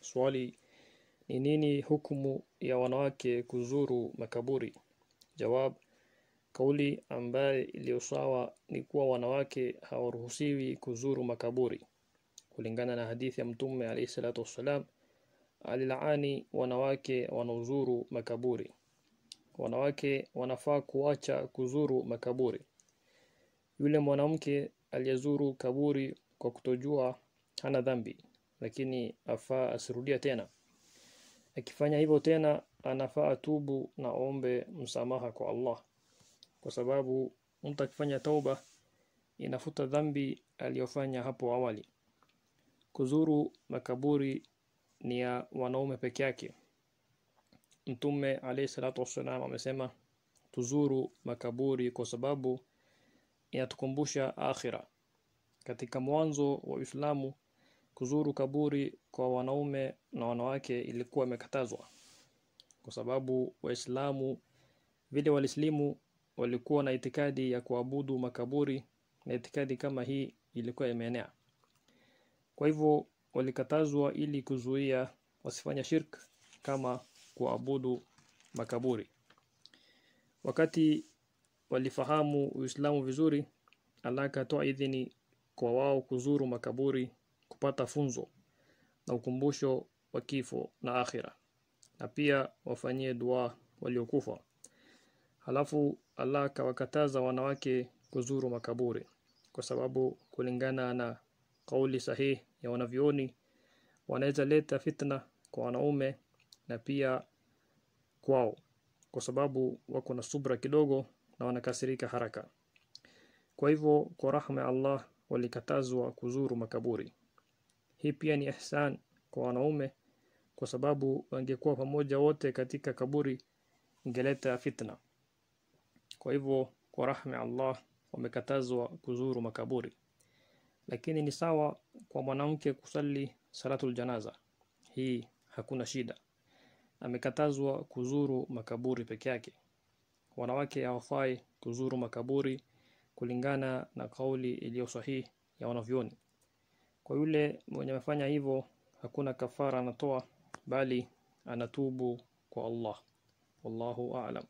Swali ni nini hukumu ya wanawake kuzuru makaburi? Jawab, kauli ambaye iliyosawa ni kuwa wanawake hawaruhusiwi kuzuru makaburi kulingana na hadithi ya Mtume alayhi salatu wassalam, alilaani wanawake wanaozuru makaburi. Wanawake wanafaa kuacha kuzuru makaburi. Yule mwanamke aliyezuru kaburi kwa kutojua hana dhambi lakini afaa asirudia tena. Akifanya hivyo tena, anafaa atubu na ombe msamaha kwa Allah, kwa sababu mtu akifanya tauba inafuta dhambi aliyofanya hapo awali. Kuzuru makaburi ni ya wanaume peke yake. Mtume alayhi salatu wasallam amesema, tuzuru makaburi kwa sababu inatukumbusha akhira. Katika mwanzo wa Uislamu Kuzuru kaburi kwa wanaume na wanawake ilikuwa imekatazwa kwa sababu Waislamu vile walislimu walikuwa na itikadi ya kuabudu makaburi na itikadi kama hii ilikuwa imeenea. Kwa hivyo walikatazwa ili kuzuia wasifanya shirk kama kuabudu makaburi. Wakati walifahamu Uislamu vizuri, Allah akatoa idhini kwa wao kuzuru makaburi kupata funzo na ukumbusho wa kifo na akhira na pia wafanyie dua waliokufa halafu Allah akawakataza wanawake kuzuru makaburi kwa sababu kulingana na kauli sahihi ya wanavyoni wanaweza leta fitna kwa wanaume na pia kwao kwa sababu wako na subra kidogo na wanakasirika haraka kwa hivyo kwa rahma ya Allah walikatazwa kuzuru makaburi hii pia ni ihsan kwa wanaume, kwa sababu wangekuwa pamoja wote katika kaburi ingeleta fitna. Kwa hivyo kwa rahma ya Allah wamekatazwa kuzuru makaburi, lakini ni sawa kwa mwanamke kusali salatul janaza, hii hakuna shida. Amekatazwa kuzuru makaburi peke yake. Wanawake hawafai kuzuru makaburi kulingana na kauli iliyo sahihi ya wanavyoni. Kwa yule mwenye amefanya hivyo hakuna kafara anatoa, bali anatubu kwa Allah. Wallahu a'lam.